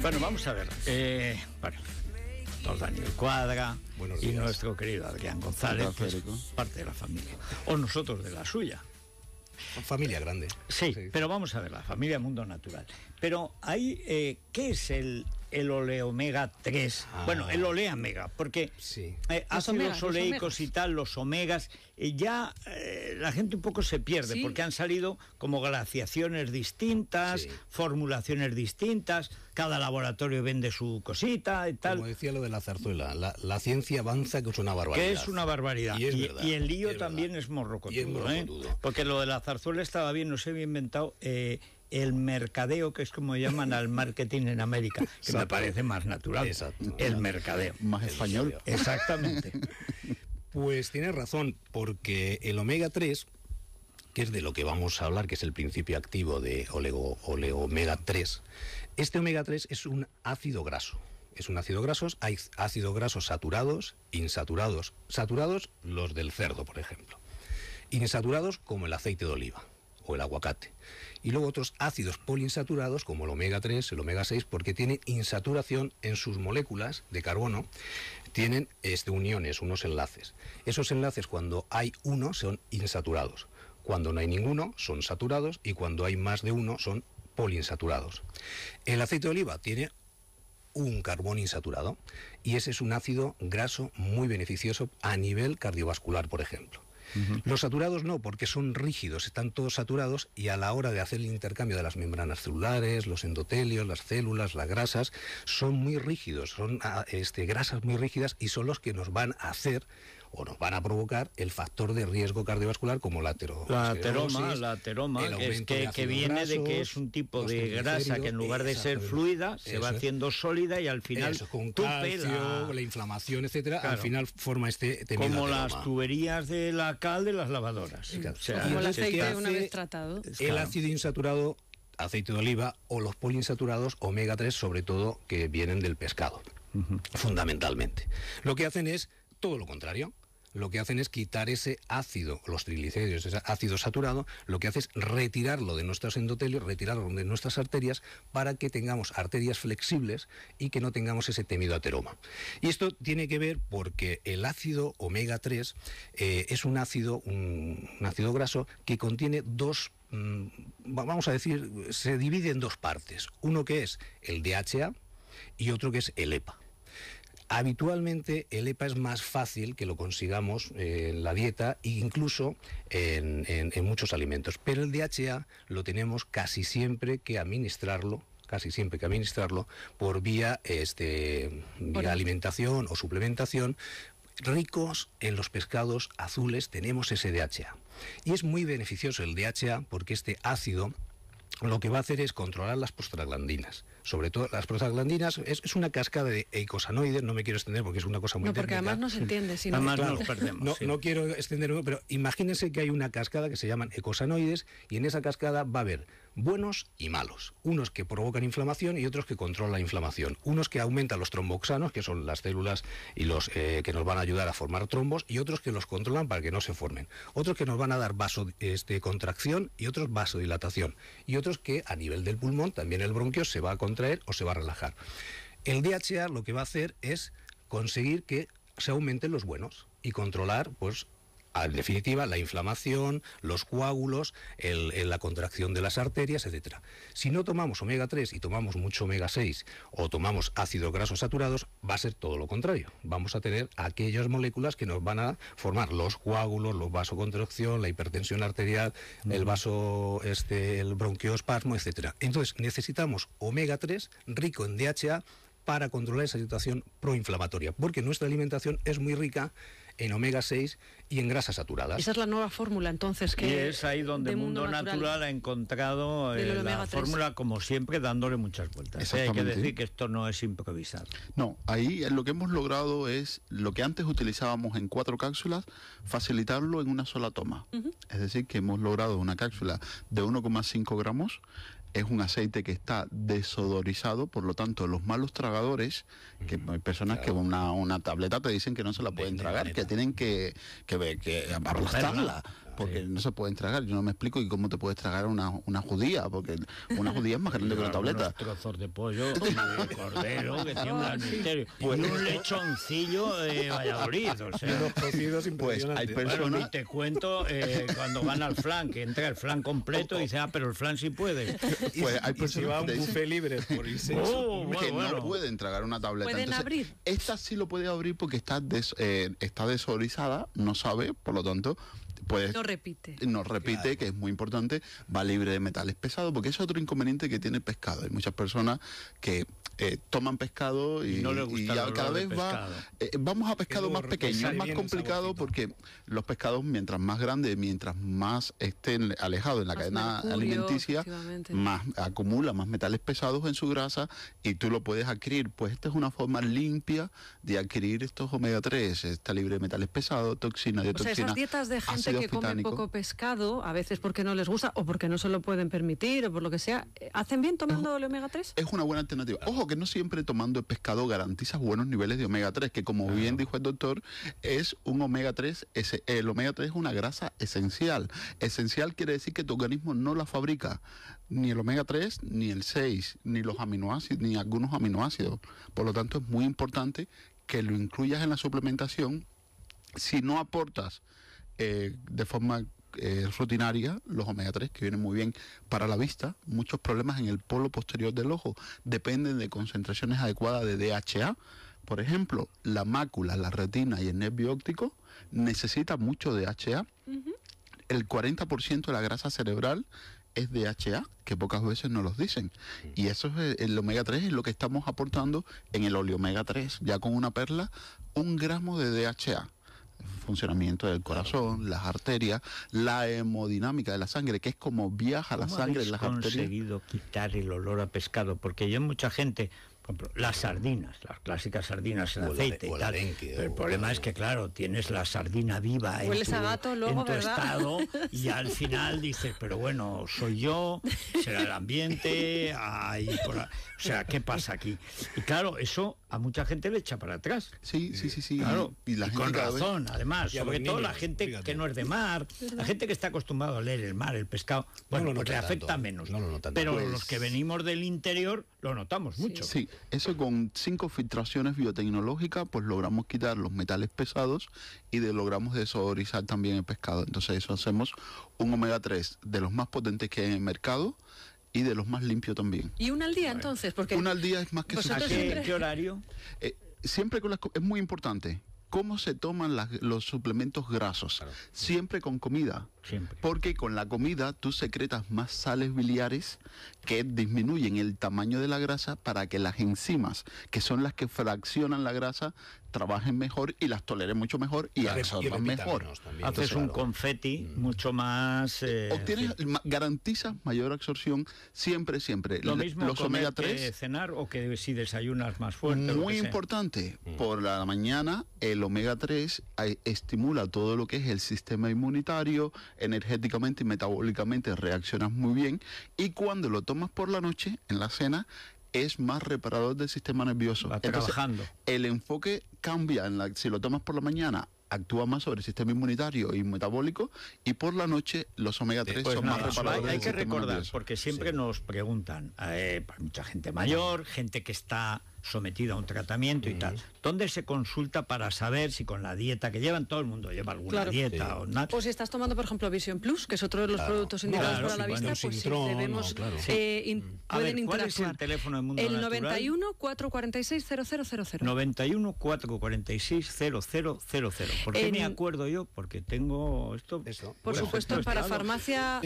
Bueno, vamos a ver. Eh, bueno, don Daniel Cuadra y nuestro querido Adrián González, que es parte de la familia, o nosotros de la suya. Familia grande. Sí, pero vamos a ver, la familia Mundo Natural. Pero ahí, eh, ¿qué es el el oleomega 3. Ah. Bueno, el oleamega, porque sí. eh, los oleicos y tal, los omegas, eh, ya eh, la gente un poco se pierde, porque han salido como glaciaciones distintas, formulaciones distintas, cada laboratorio vende su cosita y tal. Como decía lo de la zarzuela, la, ciencia avanza que es una barbaridad. Que es una barbaridad. Y, el lío también es morrocotudo, es ¿eh? porque lo de la zarzuela estaba bien, no se había inventado el mercadeo, que es como llaman al marketing en América, que me parece más natural. El mercadeo. Más español. Exactamente. Pues tienes razón, porque el omega 3, que es de lo que vamos a hablar, que es el principio activo de olego, omega 3, este omega 3 es un ácido graso es un ácido graso, hay ácidos grasos saturados, insaturados. Saturados los del cerdo, por ejemplo. Insaturados como el aceite de oliva o el aguacate. Y luego otros ácidos poliinsaturados como el omega 3, el omega 6, porque tienen insaturación en sus moléculas de carbono, tienen este, uniones, unos enlaces. Esos enlaces cuando hay uno son insaturados, cuando no hay ninguno son saturados y cuando hay más de uno son poliinsaturados. El aceite de oliva tiene un carbón insaturado y ese es un ácido graso muy beneficioso a nivel cardiovascular, por ejemplo. Los saturados no, porque son rígidos, están todos saturados y a la hora de hacer el intercambio de las membranas celulares, los endotelios, las células, las grasas, son muy rígidos, son ah, este, grasas muy rígidas y son los que nos van a hacer bueno, van a provocar el factor de riesgo cardiovascular como la ateroma. La ateroma, que, es que, viene de que es un tipo de grasa que en lugar de ser fluida se va haciendo sólida y al final eso, con calcio, la... inflamación, etcétera, al final forma este Como las tuberías de la cal de las lavadoras. el aceite una vez tratado. El ácido insaturado aceite de oliva o los poliinsaturados omega 3 sobre todo que vienen del pescado, fundamentalmente. Lo que hacen es todo lo contrario lo que hacen es quitar ese ácido, los triglicéridos, ese ácido saturado, lo que hace es retirarlo de nuestros endotelios, retirarlo de nuestras arterias para que tengamos arterias flexibles y que no tengamos ese temido ateroma. Y esto tiene que ver porque el ácido omega 3 eh, es un ácido, un, ácido graso que contiene dos mm, vamos a decir, se divide en dos partes. Uno que es el DHA y otro que es el EPA. Habitualmente el EPA es más fácil que lo consigamos en la dieta e incluso en, muchos alimentos, pero el DHA lo tenemos casi siempre que administrarlo casi siempre que administrarlo por vía este vía alimentación o suplementación ricos en los pescados azules tenemos ese DHA. Y es muy beneficioso el DHA porque este ácido lo que va a hacer es controlar las prostaglandinas sobre todo las prostaglandinas, es, una cascada de eicosanoides, no me quiero extender porque es una cosa muy No, porque además no se entiende, además nos perdemos. No, quiero extenderme, pero imagínense que hay una cascada que se llaman eicosanoides y en esa cascada va a haber buenos y malos, unos que provocan inflamación y otros que controlan la inflamación, unos que aumentan los tromboxanos, que son las células y los eh, que nos van a ayudar a formar trombos, y otros que los controlan para que no se formen, otros que nos van a dar vaso, este, contracción y otros vasodilatación, y otros que a nivel del pulmón también el bronquio se va a traer o se va a relajar. El DHA lo que va a hacer es conseguir que se aumenten los buenos y controlar pues en definitiva, la inflamación, los coágulos, el, la contracción de las arterias, etc. Si no tomamos omega 3 y tomamos mucho omega 6 o tomamos ácidos grasos saturados, va a ser todo lo contrario. Vamos a tener aquellas moléculas que nos van a formar los coágulos, los vasocontracción, la hipertensión arterial, el vaso, este, el bronquiospasmo, etc. Entonces necesitamos omega 3 rico en DHA para controlar esa situación proinflamatoria, porque nuestra alimentación es muy rica en omega 6 y en grasas saturadas. Esa es la nueva fórmula entonces que... Y es ahí donde el Mundo, Natural, ha encontrado eh, la fórmula como siempre dándole muchas vueltas. ¿eh? hay que decir que esto no es improvisado. No, ahí eh, lo que hemos logrado es lo que antes utilizábamos en cuatro cápsulas, facilitarlo en una sola toma. Es decir, que hemos logrado una cápsula de 1,5 gramos es un aceite que está desodorizado, por lo tanto, los malos tragadores, que hay personas que una, una tableta te dicen que no se la pueden tragar, que tienen que, que, porque no se pueden tragar. Yo no me explico y cómo te puedes tragar una, una judía, porque una judía es más grande que una tableta. trozo de pollo, de cordero, que misterio. Ah, pues, un lechoncillo de Valladolid, o sea. ...los cocidos pues hay personas... y te cuento eh, cuando van al flan, que entra el flan completo y dice, ah, pero el flan sí puede. Pues hay personas y si va a un buffet libre por irse pues oh, que no pueden tragar una tableta. ¿Pueden Esta sí lo puede abrir porque está, des, eh, está desodorizada, no sabe, por lo tanto pues no repite. No repite, que es muy importante, va libre de metales pesados, porque es otro inconveniente que tiene el pescado. Hay muchas personas que eh, toman pescado y, no y cada vez va, eh, vamos a pescado más pequeño, es más complicado porque los pescados mientras más grandes, mientras más estén alejados en la cadena alimenticia, más acumula más metales pesados en su grasa y tú lo puedes adquirir. Pues esta es una forma limpia de adquirir estos omega 3, está libre de metales pesados, toxinas, diotoxinas. O sea, esas dietas de gente que come poco pescado, a veces porque no les gusta o porque no se lo pueden permitir o por lo que sea, eh, ¿hacen bien tomando el omega 3? Es una buena alternativa. Ojo, que no siempre tomando el pescado garantiza buenos niveles de omega 3, que como bien dijo el doctor, es un omega 3, el omega 3 es una grasa esencial. Esencial quiere decir que tu organismo no la fabrica, ni el omega 3, ni el 6, ni los aminoácidos, ni algunos aminoácidos. Por lo tanto, es muy importante que lo incluyas en la suplementación. Si no aportas eh, de forma eh, rutinaria, los omega 3, que vienen muy bien para la vista, muchos problemas en el polo posterior del ojo dependen de concentraciones adecuadas de DHA. Por ejemplo, la mácula, la retina y el nervio óptico necesitan mucho DHA. El 40% de la grasa cerebral es DHA, que pocas veces nos los dicen. Y eso es eh, el omega 3, es lo que estamos aportando en el omega 3, ya con una perla, un gramo de DHA funcionamiento del corazón, las arterias, la hemodinámica de la sangre, que es como viaja la sangre en las arterias. conseguido quitar el olor a pescado? Porque yo mucha gente, las sardinas, las clásicas sardinas en aceite. y tal. el problema es que, claro, tienes la sardina viva en tu, estado y al final dices, pero bueno, soy yo, será el ambiente, o sea, ¿qué pasa aquí? Y claro, eso a mucha gente le echa para atrás. Sí, sí, sí, sí. Claro. Y, la con razón, además. sobre todo la gente que no es de mar, la gente que está acostumbrada a leer el mar, el pescado, bueno, pues no pues afecta menos. Pero los que venimos del interior lo notamos mucho. Sí, eso con cinco filtraciones biotecnológicas, pues logramos quitar los metales pesados y logramos desodorizar también el pescado. Entonces eso hacemos un omega 3 de los más potentes que hay en el mercado y de los más limpios también. ¿Y una al día entonces? Porque una al día es más que suficiente. qué, horario? Eh, siempre con las, es muy importante cómo se toman los suplementos grasos, siempre con comida. Porque con la comida tú secretas más sales biliares que disminuyen el tamaño de la grasa para que las enzimas, que son las que fraccionan la grasa, trabajen mejor y las toleren mucho mejor y, absorban mejor. Haces un confeti mm. mucho más... Eh, Obtienes, garantizas mayor absorción siempre, siempre. los omega 3. cenar o que si desayunas más fuerte. Muy importante, mm. por la mañana el omega 3 eh, estimula todo lo que es el sistema inmunitario, energéticamente y metabólicamente reaccionas muy bien y cuando lo tomas por la noche, en la cena, es más reparador del sistema nervioso. trabajando. El enfoque cambia. si lo tomas por la mañana, actúa más sobre el sistema inmunitario y metabólico y por la noche los omega 3 son más reparadores. Hay, hay que recordar, porque siempre nos preguntan, eh, mucha gente mayor, gente que está sometida a un tratamiento y tal, ¿dónde se consulta para saber si con la dieta que llevan, todo el mundo lleva alguna dieta o nada? O si estás tomando, por ejemplo, Vision Plus, que es otro de los productos indicados para la vista, pues si debemos, eh, mm. a pueden ver, ¿cuál interactuar. Es el teléfono del mundo el 91 446 0000. 91 446 0000. ¿Por qué me acuerdo yo? Porque tengo esto. Por supuesto, para farmacia.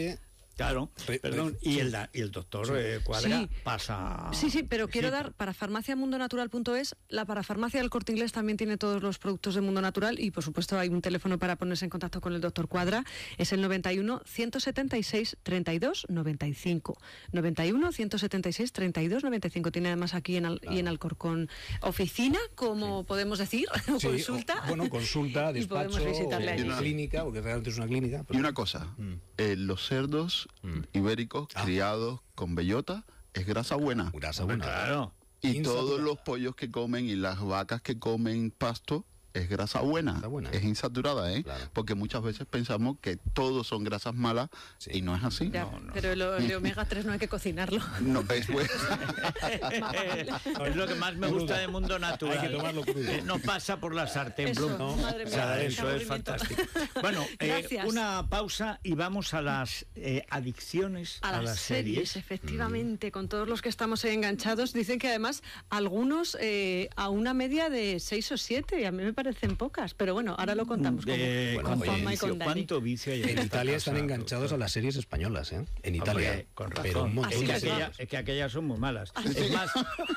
Claro, perdón. y el, doctor eh, Cuadra pasa. Sí, sí, pero quiero dar para farmaciamundonatural.es, la parafarmacia del corte inglés también tiene todos los productos de Mundo Natural y por supuesto hay un teléfono para ponerse en contacto con el doctor Cuadra, es el 91 176 32 95. 91 176 32 95. Tiene además aquí en y en Alcorcón oficina, como podemos decir, o consulta. bueno, consulta, despacho, y podemos o, Una eh, clínica, realmente es una clínica. Y una cosa, mm. eh, los cerdos Mm. ibéricos ah. criados con bellota es grasa buena. Grasa buena, claro. Y todos los pollos que comen y las vacas que comen pasto es grasa buena, es insaturada, ¿eh? Porque muchas veces pensamos que todos son grasas malas y no es así. Pero el omega 3 no hay que cocinarlo. No, es lo que más me gusta del mundo natural. Eh, no pasa por la sartén, eso, ¿no? eso es fantástico. Bueno, eh, una pausa y vamos a las adicciones a, las, series. Efectivamente, con todos los que estamos enganchados, dicen que además algunos a una media de 6 o 7, a mí me parece en pocas, pero bueno, ahora lo contamos con, Fama y con ¿Cuánto vicio hay en, Italia están enganchados a las series españolas, En Italia. Pero es, que aquellas son muy malas. Ah, es más,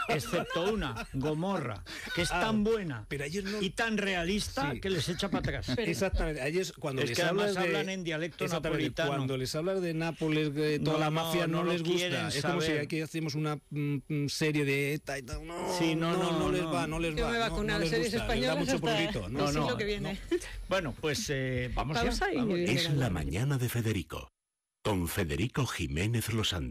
excepto una, Gomorra, que es ah, tan buena y tan realista que les echa para atrás. Exactamente. cuando les hablas de... hablan en dialecto napolitano. Cuando les hablas de Nápoles, de toda la mafia, no, les gusta. Es como si aquí hacemos una mm, mm, serie de esta y tal. No, no, no, les va, no les va. Yo me vacuno a las series españolas bueno, pues eh, vamos, a ya. Es la mañana de Federico, con Federico Jiménez Andes.